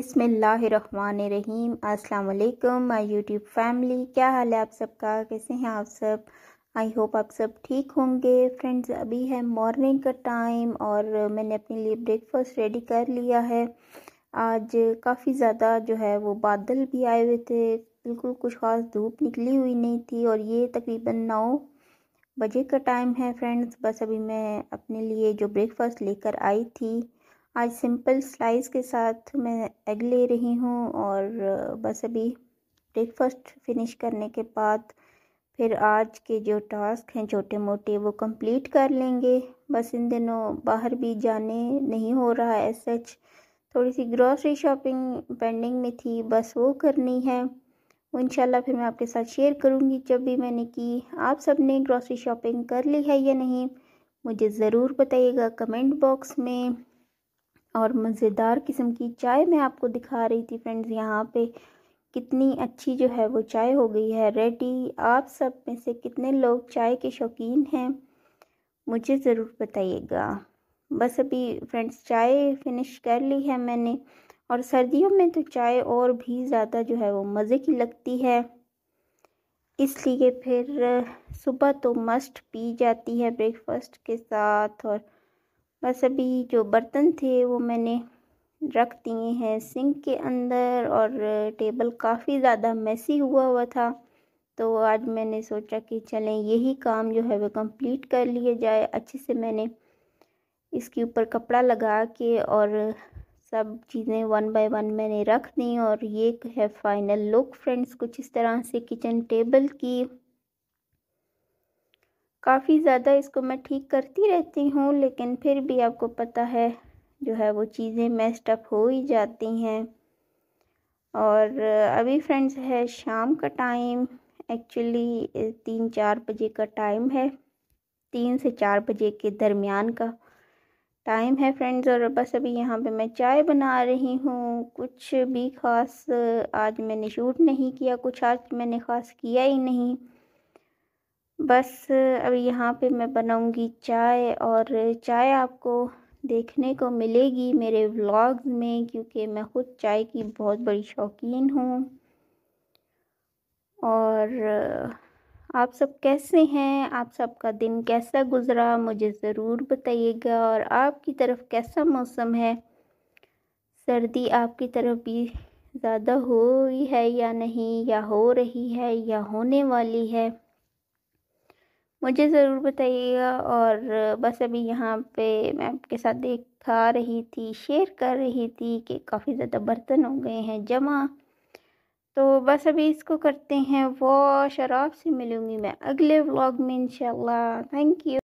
बिसमीम अस्सलाम my YouTube family क्या हाल है आप सबका कैसे हैं आप सब आई होप आप सब ठीक होंगे फ्रेंड्स अभी है मॉर्निंग का टाइम और मैंने अपने लिए ब्रेकफास्ट रेडी कर लिया है आज काफ़ी ज़्यादा जो है वो बादल भी आए हुए थे बिल्कुल कुछ ख़ास धूप निकली हुई नहीं थी और ये तकरीबन नौ बजे का टाइम है फ्रेंड्स बस अभी मैं अपने लिए जो ब्रेकफास्ट लेकर आई थी आज सिंपल स्लाइस के साथ मैं एग ले रही हूँ और बस अभी ब्रेकफास्ट फिनिश करने के बाद फिर आज के जो टास्क हैं छोटे मोटे वो कंप्लीट कर लेंगे बस इन दिनों बाहर भी जाने नहीं हो रहा है सच थोड़ी सी ग्रॉसरी शॉपिंग पेंडिंग में थी बस वो करनी है शाला फिर मैं आपके साथ शेयर करूँगी जब भी मैंने की आप सब ने ग्रॉसरी शॉपिंग कर ली है या नहीं मुझे ज़रूर बताइएगा कमेंट बॉक्स में और मज़ेदार किस्म की चाय मैं आपको दिखा रही थी फ्रेंड्स यहाँ पे कितनी अच्छी जो है वो चाय हो गई है रेडी आप सब में से कितने लोग चाय के शौकीन हैं मुझे ज़रूर बताइएगा बस अभी फ्रेंड्स चाय फिनिश कर ली है मैंने और सर्दियों में तो चाय और भी ज़्यादा जो है वो मज़े की लगती है इसलिए फिर सुबह तो मस्ट पी जाती है ब्रेकफास्ट के साथ और बस अभी जो बर्तन थे वो मैंने रख दिए हैं सिंक के अंदर और टेबल काफ़ी ज़्यादा मैसी हुआ हुआ था तो आज मैंने सोचा कि चलें यही काम जो है वो कंप्लीट कर लिया जाए अच्छे से मैंने इसके ऊपर कपड़ा लगा के और सब चीज़ें वन बाय वन मैंने रख दी और ये है फाइनल लुक फ्रेंड्स कुछ इस तरह से किचन टेबल की काफ़ी ज़्यादा इसको मैं ठीक करती रहती हूँ लेकिन फिर भी आपको पता है जो है वो चीज़ें मेस्टअप हो ही जाती हैं और अभी फ्रेंड्स है शाम का टाइम एक्चुअली तीन चार बजे का टाइम है तीन से चार बजे के दरमियान का टाइम है फ्रेंड्स और बस अभी यहाँ पे मैं चाय बना रही हूँ कुछ भी ख़ास आज मैंने शूट नहीं किया कुछ आज मैंने ख़ास किया ही नहीं बस अब यहाँ पे मैं बनाऊँगी चाय और चाय आपको देखने को मिलेगी मेरे व्लॉग्स में क्योंकि मैं ख़ुद चाय की बहुत बड़ी शौकीन हूँ और आप सब कैसे हैं आप सबका दिन कैसा गुज़रा मुझे ज़रूर बताइएगा और आपकी तरफ कैसा मौसम है सर्दी आपकी तरफ भी ज़्यादा हो रही है या नहीं या हो रही है या होने वाली है मुझे ज़रूर बताइएगा और बस अभी यहाँ पे मैं आपके साथ देखा रही थी शेयर कर रही थी कि काफ़ी ज़्यादा बर्तन हो गए हैं जमा तो बस अभी इसको करते हैं वॉश और आपसे मिलूँगी मैं अगले व्लॉग में इंशाल्लाह थैंक यू